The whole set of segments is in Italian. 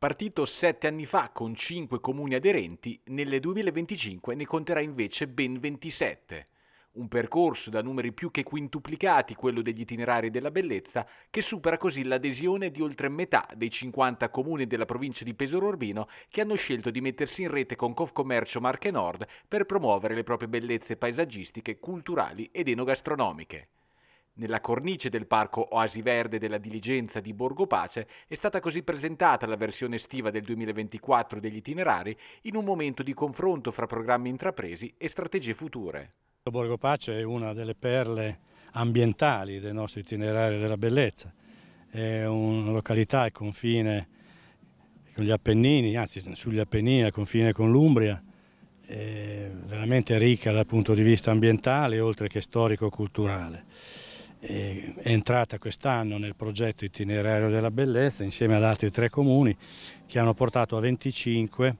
Partito sette anni fa con cinque comuni aderenti, nel 2025 ne conterà invece ben 27. Un percorso da numeri più che quintuplicati quello degli itinerari della bellezza, che supera così l'adesione di oltre metà dei 50 comuni della provincia di Pesaro Urbino che hanno scelto di mettersi in rete con Confcommercio Marche Nord per promuovere le proprie bellezze paesaggistiche, culturali ed enogastronomiche. Nella cornice del parco Oasi Verde della Diligenza di Borgo Pace è stata così presentata la versione estiva del 2024 degli itinerari in un momento di confronto fra programmi intrapresi e strategie future. Borgo Pace è una delle perle ambientali del nostro itinerario della bellezza, è una località al confine con gli Appennini, anzi sugli Appennini, al confine con l'Umbria, veramente ricca dal punto di vista ambientale oltre che storico-culturale è entrata quest'anno nel progetto itinerario della bellezza insieme ad altri tre comuni che hanno portato a 25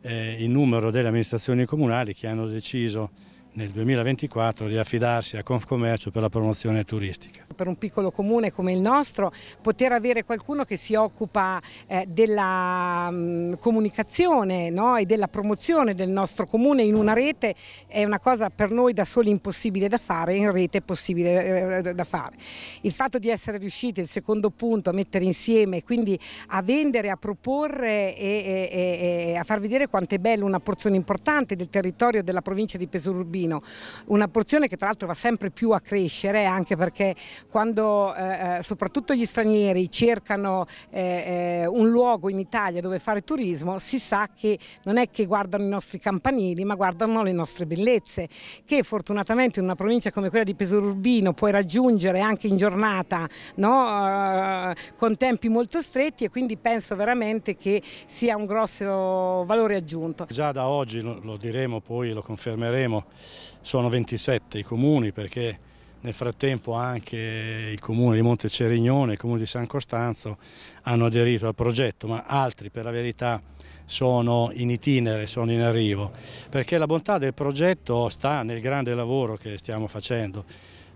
eh, il numero delle amministrazioni comunali che hanno deciso nel 2024 di affidarsi a Confcommercio per la promozione turistica. Per un piccolo comune come il nostro poter avere qualcuno che si occupa eh, della mh, mm, comunicazione no? e della promozione del nostro comune in una rete è una cosa per noi da soli impossibile da fare, in rete è possibile eh, da fare. Il fatto di essere riusciti, il secondo punto, a mettere insieme, quindi a vendere, a proporre e, e, e a far vedere quanto è bello una porzione importante del territorio della provincia di Pesururbino, una porzione che tra l'altro va sempre più a crescere anche perché quando eh, eh, soprattutto gli stranieri cercano eh, eh, un luogo in Italia dove fare turismo, si sa che non è che guardano i nostri campanili, ma guardano le nostre bellezze, che fortunatamente in una provincia come quella di Pesaro Urbino puoi raggiungere anche in giornata no? Eh, con tempi molto stretti e quindi penso veramente che sia un grosso valore aggiunto. Già da oggi, lo diremo poi, lo confermeremo, sono 27 i comuni perché nel frattempo anche il comune di Monte Cerignone e il comune di San Costanzo hanno aderito al progetto, ma altri per la verità sono in itinere, sono in arrivo, perché la bontà del progetto sta nel grande lavoro che stiamo facendo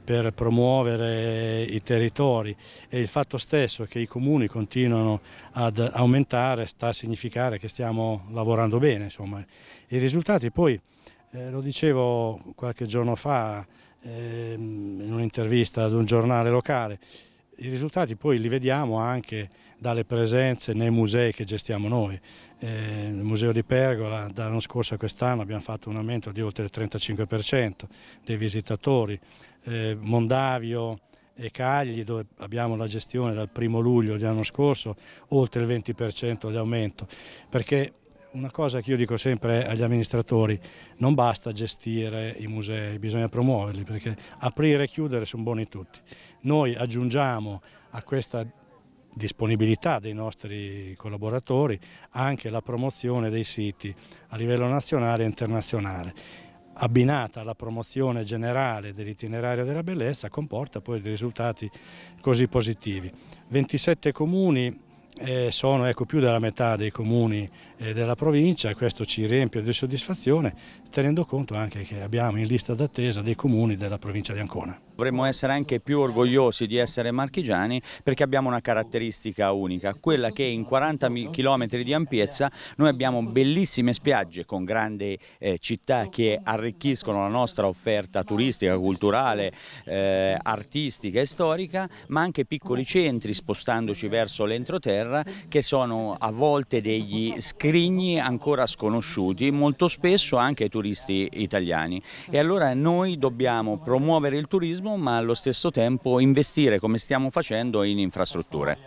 per promuovere i territori e il fatto stesso che i comuni continuano ad aumentare sta a significare che stiamo lavorando bene. Insomma. I risultati poi, eh, lo dicevo qualche giorno fa, Ehm, in un'intervista ad un giornale locale. I risultati poi li vediamo anche dalle presenze nei musei che gestiamo noi. Eh, il Museo di Pergola dall'anno scorso a quest'anno abbiamo fatto un aumento di oltre il 35% dei visitatori. Eh, Mondavio e Cagli dove abbiamo la gestione dal primo luglio dell'anno scorso oltre il 20% di aumento perché una cosa che io dico sempre agli amministratori, non basta gestire i musei, bisogna promuoverli perché aprire e chiudere sono buoni tutti. Noi aggiungiamo a questa disponibilità dei nostri collaboratori anche la promozione dei siti a livello nazionale e internazionale abbinata alla promozione generale dell'itinerario della bellezza comporta poi dei risultati così positivi. 27 comuni eh, sono ecco, più della metà dei comuni eh, della provincia e questo ci riempie di soddisfazione tenendo conto anche che abbiamo in lista d'attesa dei comuni della provincia di Ancona. Dovremmo essere anche più orgogliosi di essere marchigiani perché abbiamo una caratteristica unica, quella che in 40 km di ampiezza noi abbiamo bellissime spiagge con grandi eh, città che arricchiscono la nostra offerta turistica, culturale, eh, artistica e storica, ma anche piccoli centri spostandoci verso l'entroterra che sono a volte degli scritti scrigni ancora sconosciuti, molto spesso anche ai turisti italiani. E allora noi dobbiamo promuovere il turismo ma allo stesso tempo investire come stiamo facendo in infrastrutture.